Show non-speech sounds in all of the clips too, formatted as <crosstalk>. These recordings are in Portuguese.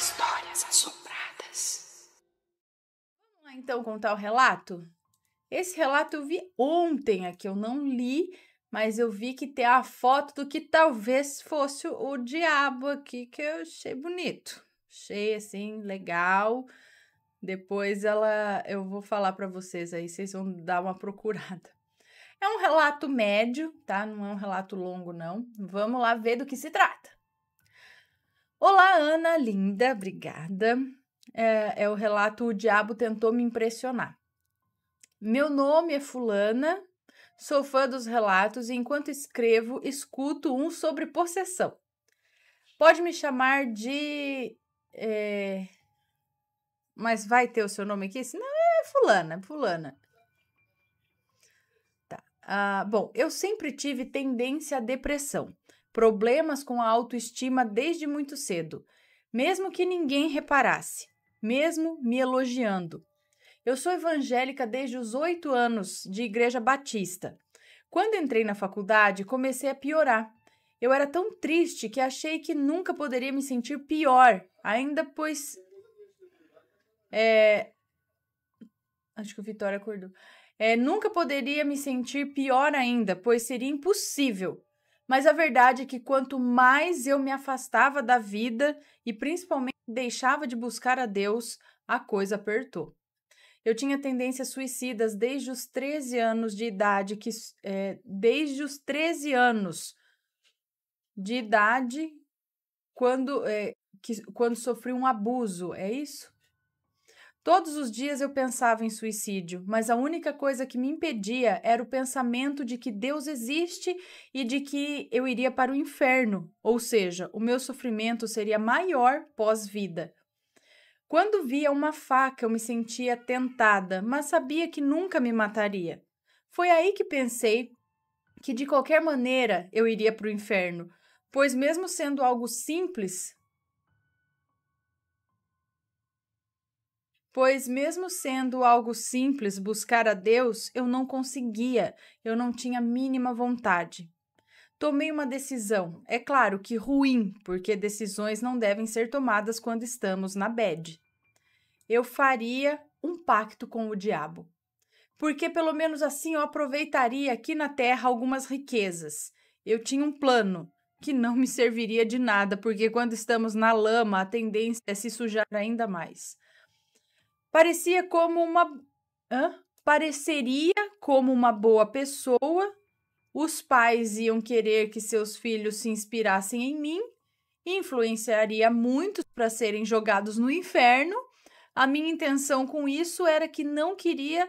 Histórias assombradas. Vamos lá então contar o relato? Esse relato eu vi ontem aqui, eu não li, mas eu vi que tem a foto do que talvez fosse o diabo aqui, que eu achei bonito. Achei assim, legal. Depois ela eu vou falar para vocês aí, vocês vão dar uma procurada. É um relato médio, tá? Não é um relato longo não. Vamos lá ver do que se trata. Olá, Ana, linda, obrigada. É, é o relato O Diabo Tentou Me Impressionar. Meu nome é Fulana, sou fã dos relatos e enquanto escrevo, escuto um sobre possessão. Pode me chamar de. É... Mas vai ter o seu nome aqui? senão não, é Fulana, Fulana. Tá. Ah, bom, eu sempre tive tendência à depressão problemas com a autoestima desde muito cedo, mesmo que ninguém reparasse, mesmo me elogiando. Eu sou evangélica desde os oito anos de Igreja Batista. Quando entrei na faculdade, comecei a piorar. Eu era tão triste que achei que nunca poderia me sentir pior, ainda pois. É... Acho que o Vitória acordou. É, nunca poderia me sentir pior ainda, pois seria impossível. Mas a verdade é que quanto mais eu me afastava da vida e principalmente deixava de buscar a Deus, a coisa apertou. Eu tinha tendências suicidas desde os 13 anos de idade, que é, desde os 13 anos de idade, quando, é, que, quando sofri um abuso, é isso? Todos os dias eu pensava em suicídio, mas a única coisa que me impedia era o pensamento de que Deus existe e de que eu iria para o inferno, ou seja, o meu sofrimento seria maior pós-vida. Quando via uma faca, eu me sentia tentada, mas sabia que nunca me mataria. Foi aí que pensei que de qualquer maneira eu iria para o inferno, pois, mesmo sendo algo simples, pois, mesmo sendo algo simples buscar a Deus, eu não conseguia, eu não tinha mínima vontade. Tomei uma decisão, é claro que ruim, porque decisões não devem ser tomadas quando estamos na bed. Eu faria um pacto com o diabo, porque pelo menos assim eu aproveitaria aqui na terra algumas riquezas. Eu tinha um plano que não me serviria de nada, porque quando estamos na lama a tendência é se sujar ainda mais. Parecia como uma. Hã? Pareceria como uma boa pessoa. Os pais iam querer que seus filhos se inspirassem em mim. Influenciaria muitos para serem jogados no inferno. A minha intenção com isso era que não queria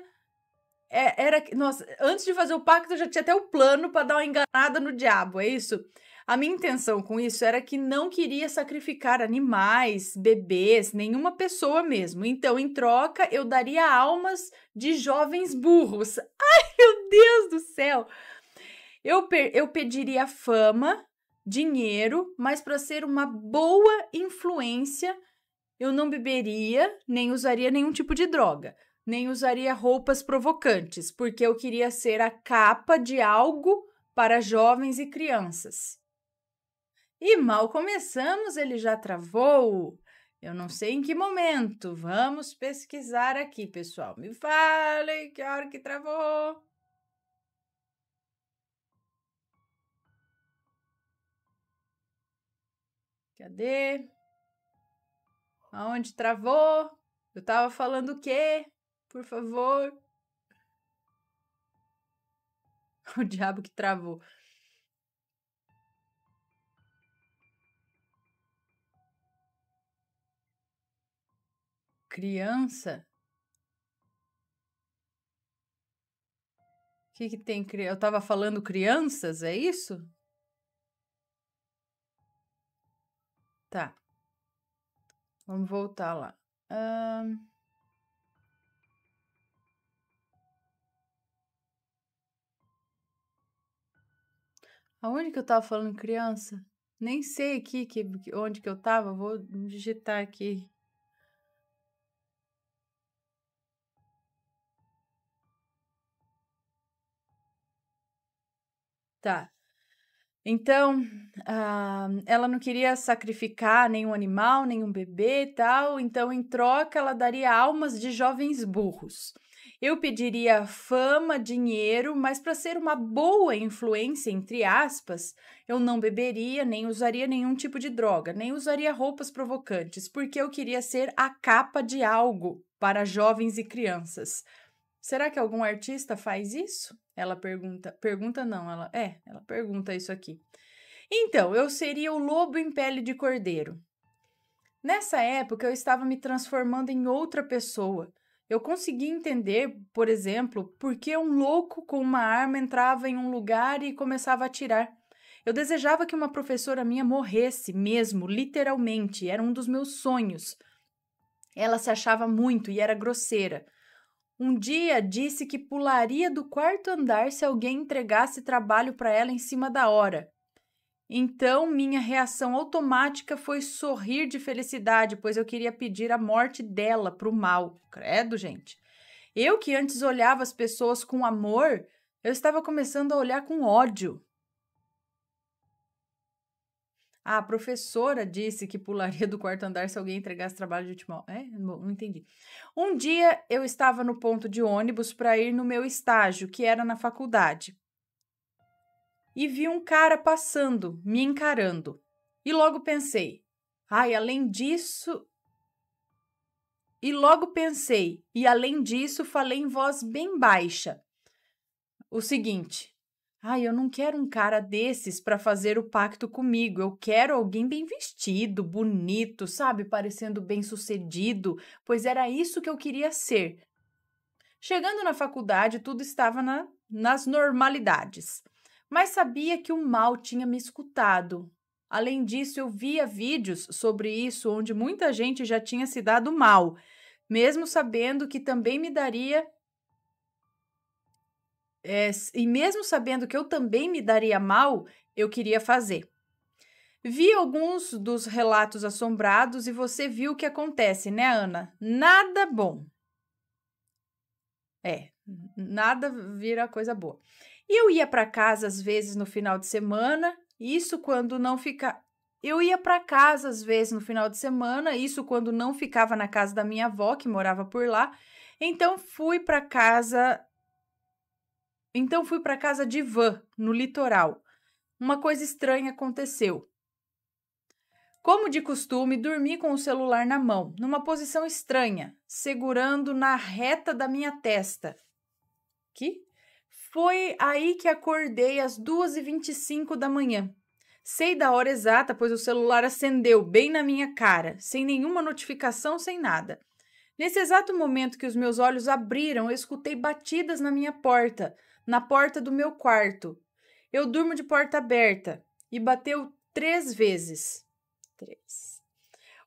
é, era, nossa, antes de fazer o pacto eu já tinha até o plano para dar uma enganada no diabo, é isso? A minha intenção com isso era que não queria sacrificar animais, bebês, nenhuma pessoa mesmo. Então, em troca, eu daria almas de jovens burros. <laughs> Ai, meu Deus do céu! Eu, eu pediria fama, dinheiro, mas para ser uma boa influência, eu não beberia, nem usaria nenhum tipo de droga, nem usaria roupas provocantes, porque eu queria ser a capa de algo para jovens e crianças. E mal começamos, ele já travou. Eu não sei em que momento. Vamos pesquisar aqui, pessoal. Me fale que hora que travou. Cadê? Aonde travou? Eu tava falando o quê? Por favor. <laughs> O diabo que travou. criança. O que, que tem? Eu tava falando crianças, é isso? Tá. Vamos voltar lá. Um... Aonde que eu tava falando criança? Nem sei aqui que, onde que eu tava. Vou digitar aqui. Tá. Então, ah, ela não queria sacrificar nenhum animal, nenhum bebê e tal, então, em troca, ela daria almas de jovens burros. Eu pediria fama, dinheiro, mas para ser uma boa influência, entre aspas, eu não beberia, nem usaria nenhum tipo de droga, nem usaria roupas provocantes, porque eu queria ser a capa de algo para jovens e crianças. Será que algum artista faz isso? Ela pergunta. Pergunta não, ela. É, ela pergunta isso aqui. Então, eu seria o lobo em pele de cordeiro. Nessa época, eu estava me transformando em outra pessoa. Eu consegui entender, por exemplo, por que um louco com uma arma entrava em um lugar e começava a atirar. Eu desejava que uma professora minha morresse mesmo, literalmente, era um dos meus sonhos. Ela se achava muito e era grosseira. Um dia disse que pularia do quarto andar se alguém entregasse trabalho para ela em cima da hora. Então, minha reação automática foi sorrir de felicidade, pois eu queria pedir a morte dela para o mal. Credo, gente. Eu que antes olhava as pessoas com amor, eu estava começando a olhar com ódio. Ah, a professora disse que pularia do quarto andar se alguém entregasse trabalho de última hora. É? Não, não entendi. Um dia eu estava no ponto de ônibus para ir no meu estágio, que era na faculdade. E vi um cara passando, me encarando. E logo pensei: ai, além disso. E logo pensei, e além disso, falei em voz bem baixa: o seguinte, Ai, eu não quero um cara desses para fazer o pacto comigo. Eu quero alguém bem vestido, bonito, sabe, parecendo bem-sucedido, pois era isso que eu queria ser. Chegando na faculdade, tudo estava na, nas normalidades, mas sabia que o mal tinha me escutado. Além disso, eu via vídeos sobre isso onde muita gente já tinha se dado mal, mesmo sabendo que também me daria é, e mesmo sabendo que eu também me daria mal, eu queria fazer. Vi alguns dos relatos assombrados e você viu o que acontece, né, Ana? Nada bom. É, nada vira coisa boa. Eu ia para casa às vezes no final de semana, isso quando não fica. Eu ia para casa às vezes no final de semana, isso quando não ficava na casa da minha avó, que morava por lá. Então fui para casa então fui para casa de van, no litoral. Uma coisa estranha aconteceu. Como de costume, dormi com o celular na mão, numa posição estranha, segurando na reta da minha testa. Que? Foi aí que acordei às 2h25 da manhã. Sei da hora exata, pois o celular acendeu bem na minha cara, sem nenhuma notificação, sem nada. Nesse exato momento que os meus olhos abriram, eu escutei batidas na minha porta na porta do meu quarto. Eu durmo de porta aberta e bateu três vezes. Três.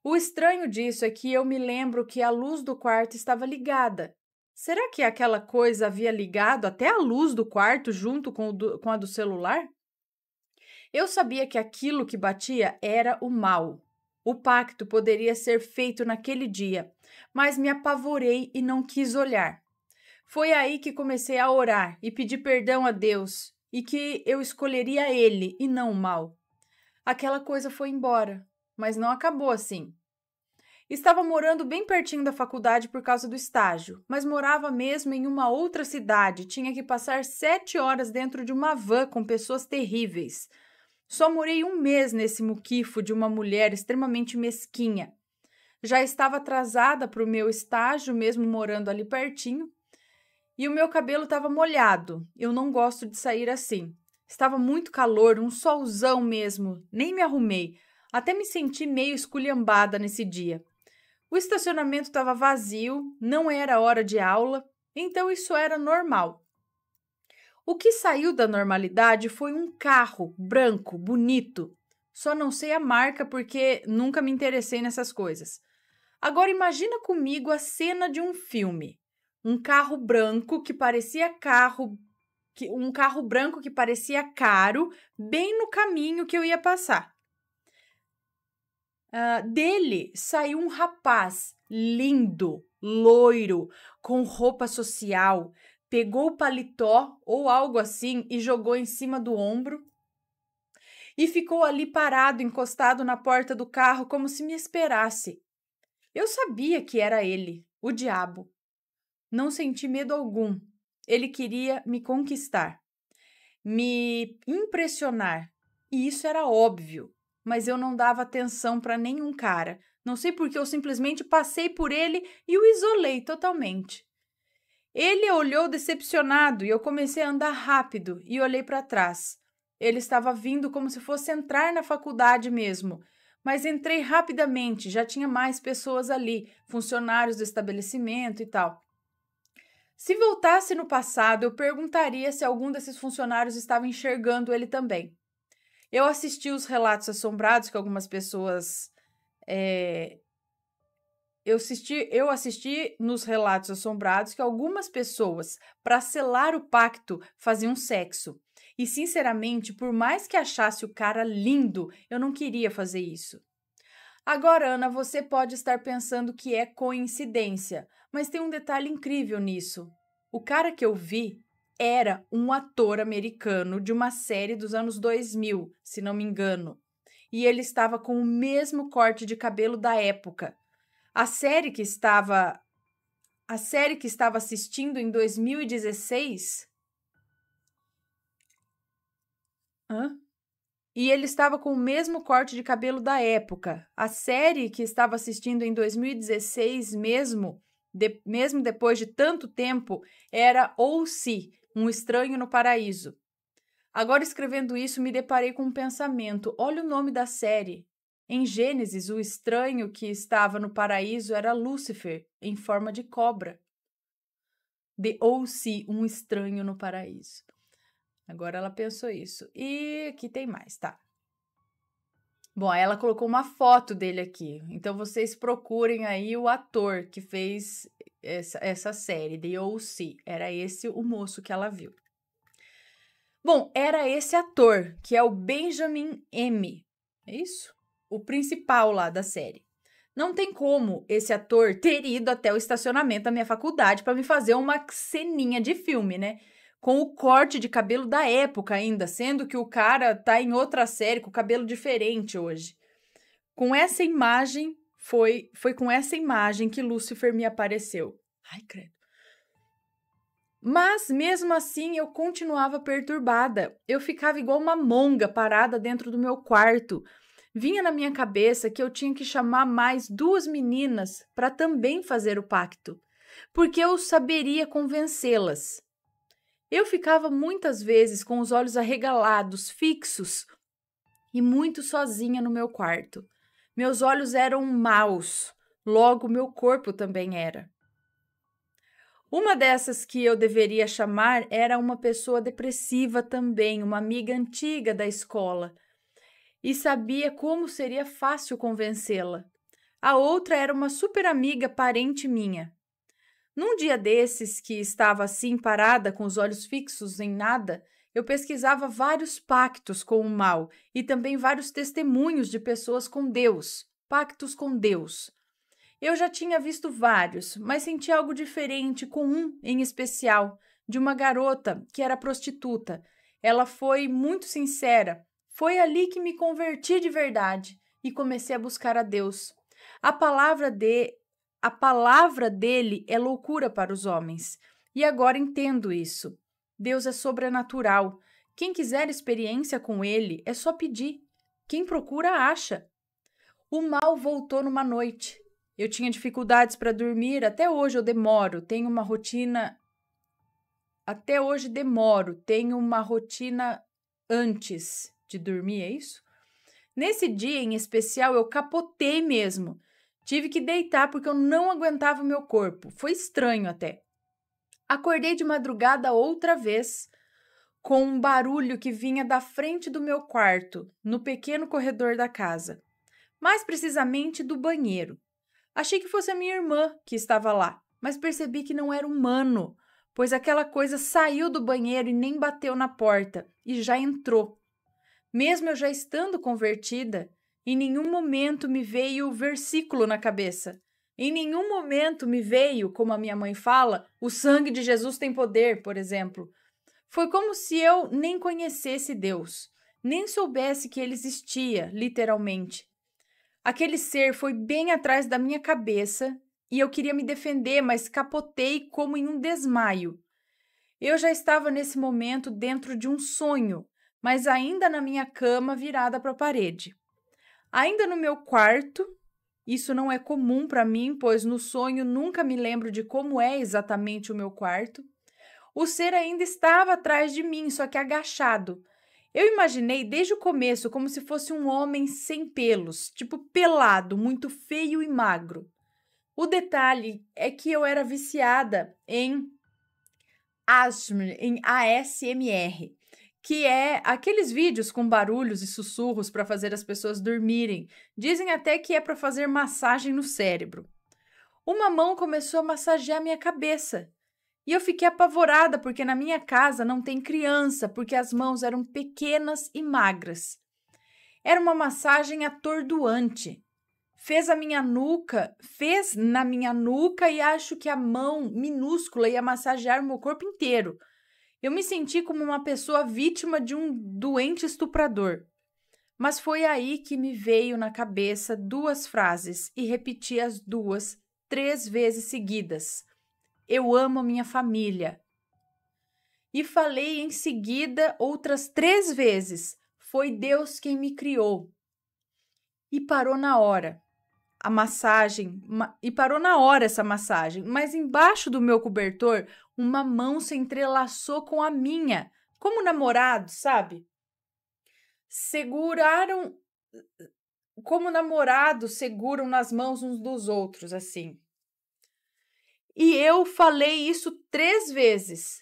O estranho disso é que eu me lembro que a luz do quarto estava ligada. Será que aquela coisa havia ligado até a luz do quarto junto com, do, com a do celular? Eu sabia que aquilo que batia era o mal. O pacto poderia ser feito naquele dia, mas me apavorei e não quis olhar. Foi aí que comecei a orar e pedir perdão a Deus e que eu escolheria ele e não o mal. Aquela coisa foi embora, mas não acabou assim. Estava morando bem pertinho da faculdade por causa do estágio, mas morava mesmo em uma outra cidade. Tinha que passar sete horas dentro de uma van com pessoas terríveis. Só morei um mês nesse muquifo de uma mulher extremamente mesquinha. Já estava atrasada para o meu estágio, mesmo morando ali pertinho, e o meu cabelo estava molhado. Eu não gosto de sair assim. Estava muito calor, um solzão mesmo. Nem me arrumei. Até me senti meio esculhambada nesse dia. O estacionamento estava vazio, não era hora de aula, então isso era normal. O que saiu da normalidade foi um carro branco, bonito. Só não sei a marca porque nunca me interessei nessas coisas. Agora imagina comigo a cena de um filme um carro branco que parecia carro que, um carro branco que parecia caro, bem no caminho que eu ia passar. Uh, dele saiu um rapaz lindo, loiro, com roupa social, pegou o paletó ou algo assim e jogou em cima do ombro e ficou ali parado, encostado na porta do carro, como se me esperasse. Eu sabia que era ele, o diabo. Não senti medo algum. Ele queria me conquistar, me impressionar. E isso era óbvio, mas eu não dava atenção para nenhum cara. Não sei porque eu simplesmente passei por ele e o isolei totalmente. Ele olhou decepcionado e eu comecei a andar rápido e olhei para trás. Ele estava vindo como se fosse entrar na faculdade mesmo, mas entrei rapidamente, já tinha mais pessoas ali, funcionários do estabelecimento e tal. Se voltasse no passado, eu perguntaria se algum desses funcionários estava enxergando ele também. Eu assisti os relatos assombrados que algumas pessoas. É... Eu, assisti, eu assisti nos relatos assombrados que algumas pessoas, para selar o pacto, faziam sexo. E, sinceramente, por mais que achasse o cara lindo, eu não queria fazer isso. Agora, Ana, você pode estar pensando que é coincidência, mas tem um detalhe incrível nisso. O cara que eu vi era um ator americano de uma série dos anos 2000, se não me engano. E ele estava com o mesmo corte de cabelo da época. A série que estava a série que estava assistindo em 2016 Hã? E ele estava com o mesmo corte de cabelo da época. A série que estava assistindo em 2016 mesmo de, mesmo depois de tanto tempo, era ou se um estranho no paraíso. Agora, escrevendo isso, me deparei com um pensamento. Olha o nome da série. Em Gênesis, o estranho que estava no paraíso era Lúcifer, em forma de cobra. De ou se um estranho no paraíso. Agora ela pensou isso. E aqui tem mais, tá? Bom, ela colocou uma foto dele aqui. Então vocês procurem aí o ator que fez essa, essa série, The O.C. Era esse o moço que ela viu. Bom, era esse ator, que é o Benjamin M. É isso? O principal lá da série. Não tem como esse ator ter ido até o estacionamento da minha faculdade para me fazer uma ceninha de filme, né? com o corte de cabelo da época ainda, sendo que o cara tá em outra série com cabelo diferente hoje. Com essa imagem foi foi com essa imagem que Lúcifer me apareceu. Ai, credo. Mas mesmo assim eu continuava perturbada. Eu ficava igual uma monga parada dentro do meu quarto. Vinha na minha cabeça que eu tinha que chamar mais duas meninas para também fazer o pacto, porque eu saberia convencê-las. Eu ficava muitas vezes com os olhos arregalados, fixos e muito sozinha no meu quarto. Meus olhos eram maus, logo meu corpo também era. Uma dessas que eu deveria chamar era uma pessoa depressiva também, uma amiga antiga da escola, e sabia como seria fácil convencê-la. A outra era uma super amiga parente minha. Num dia desses que estava assim parada com os olhos fixos em nada, eu pesquisava vários pactos com o mal e também vários testemunhos de pessoas com Deus, pactos com Deus. Eu já tinha visto vários, mas senti algo diferente com um em especial, de uma garota que era prostituta. Ela foi muito sincera. Foi ali que me converti de verdade e comecei a buscar a Deus. A palavra de a palavra dele é loucura para os homens. E agora entendo isso. Deus é sobrenatural. Quem quiser experiência com ele é só pedir. Quem procura, acha. O mal voltou numa noite. Eu tinha dificuldades para dormir, até hoje eu demoro, tenho uma rotina. Até hoje demoro, tenho uma rotina antes de dormir, é isso? Nesse dia em especial eu capotei mesmo. Tive que deitar porque eu não aguentava o meu corpo. Foi estranho até. Acordei de madrugada outra vez com um barulho que vinha da frente do meu quarto, no pequeno corredor da casa, mais precisamente do banheiro. Achei que fosse a minha irmã que estava lá, mas percebi que não era humano, pois aquela coisa saiu do banheiro e nem bateu na porta, e já entrou. Mesmo eu já estando convertida, em nenhum momento me veio o versículo na cabeça. Em nenhum momento me veio, como a minha mãe fala, o sangue de Jesus tem poder, por exemplo. Foi como se eu nem conhecesse Deus, nem soubesse que ele existia, literalmente. Aquele ser foi bem atrás da minha cabeça e eu queria me defender, mas capotei como em um desmaio. Eu já estava nesse momento dentro de um sonho, mas ainda na minha cama virada para a parede. Ainda no meu quarto, isso não é comum para mim, pois no sonho nunca me lembro de como é exatamente o meu quarto. O ser ainda estava atrás de mim, só que agachado. Eu imaginei desde o começo como se fosse um homem sem pelos, tipo pelado, muito feio e magro. O detalhe é que eu era viciada em ASMR, em ASMR, que é aqueles vídeos com barulhos e sussurros para fazer as pessoas dormirem. Dizem até que é para fazer massagem no cérebro. Uma mão começou a massagear minha cabeça. E eu fiquei apavorada porque na minha casa não tem criança, porque as mãos eram pequenas e magras. Era uma massagem atordoante. Fez a minha nuca, fez na minha nuca e acho que a mão minúscula ia massagear o meu corpo inteiro eu me senti como uma pessoa vítima de um doente estuprador. Mas foi aí que me veio na cabeça duas frases e repeti as duas três vezes seguidas. Eu amo minha família. E falei em seguida outras três vezes. Foi Deus quem me criou. E parou na hora a massagem e parou na hora essa massagem, mas embaixo do meu cobertor, uma mão se entrelaçou com a minha, como namorado, sabe? Seguraram como namorados seguram nas mãos uns dos outros, assim. E eu falei isso três vezes.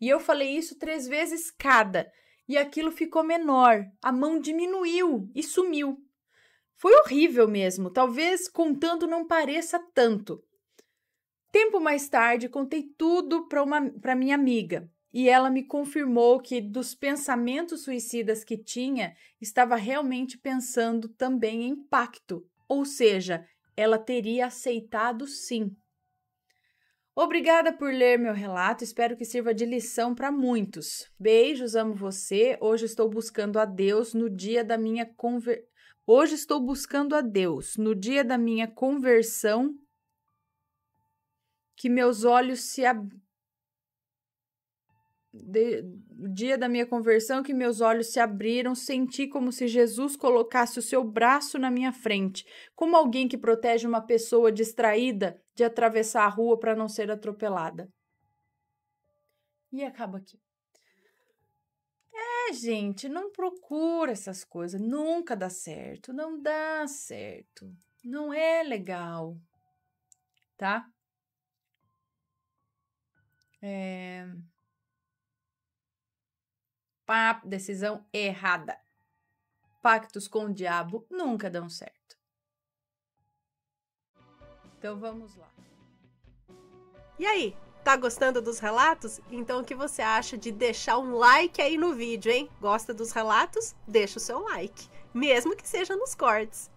E eu falei isso três vezes cada. E aquilo ficou menor. A mão diminuiu e sumiu. Foi horrível mesmo, talvez contando não pareça tanto. Tempo mais tarde, contei tudo para minha amiga e ela me confirmou que, dos pensamentos suicidas que tinha, estava realmente pensando também em pacto, ou seja, ela teria aceitado sim. Obrigada por ler meu relato, espero que sirva de lição para muitos. Beijos, amo você. Hoje estou buscando a Deus no dia da minha conversão Hoje estou buscando a Deus no dia da minha conversão, que meus olhos se ab... De... dia da minha conversão que meus olhos se abriram, senti como se Jesus colocasse o seu braço na minha frente, como alguém que protege uma pessoa distraída de atravessar a rua para não ser atropelada. E acaba aqui gente, não procura essas coisas, nunca dá certo, não dá certo, não é legal, tá? É... decisão errada. Pactos com o diabo nunca dão certo. Então vamos lá. E aí, Tá gostando dos relatos? Então o que você acha de deixar um like aí no vídeo, hein? Gosta dos relatos? Deixa o seu like, mesmo que seja nos cortes.